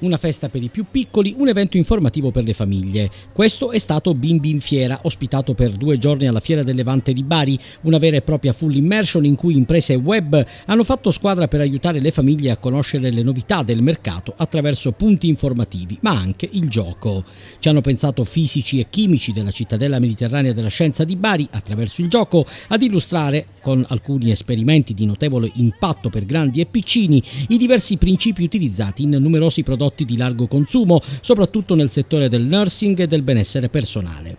una festa per i più piccoli, un evento informativo per le famiglie. Questo è stato Bimbi in Fiera, ospitato per due giorni alla Fiera del Levante di Bari, una vera e propria full immersion in cui imprese web hanno fatto squadra per aiutare le famiglie a conoscere le novità del mercato attraverso punti informativi, ma anche il gioco. Ci hanno pensato fisici e chimici della cittadella mediterranea della scienza di Bari, attraverso il gioco, ad illustrare, con alcuni esperimenti di notevole impatto per grandi e piccini, i diversi principi utilizzati in numerosi prodotti prodotti di largo consumo, soprattutto nel settore del nursing e del benessere personale.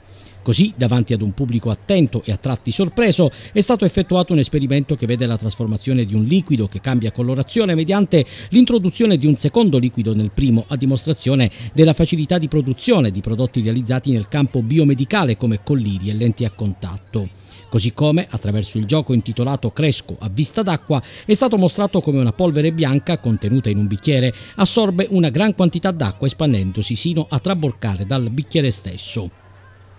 Così, davanti ad un pubblico attento e a tratti sorpreso, è stato effettuato un esperimento che vede la trasformazione di un liquido che cambia colorazione mediante l'introduzione di un secondo liquido nel primo, a dimostrazione della facilità di produzione di prodotti realizzati nel campo biomedicale come colliri e lenti a contatto. Così come, attraverso il gioco intitolato Cresco a vista d'acqua, è stato mostrato come una polvere bianca contenuta in un bicchiere assorbe una gran quantità d'acqua espandendosi sino a traboccare dal bicchiere stesso.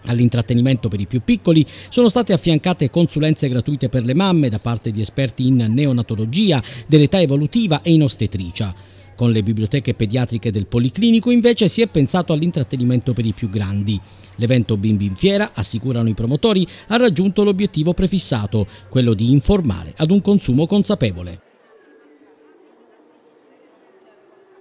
All'intrattenimento per i più piccoli sono state affiancate consulenze gratuite per le mamme da parte di esperti in neonatologia, dell'età evolutiva e in ostetricia. Con le biblioteche pediatriche del Policlinico invece si è pensato all'intrattenimento per i più grandi. L'evento Bimbi in Fiera, assicurano i promotori, ha raggiunto l'obiettivo prefissato, quello di informare ad un consumo consapevole.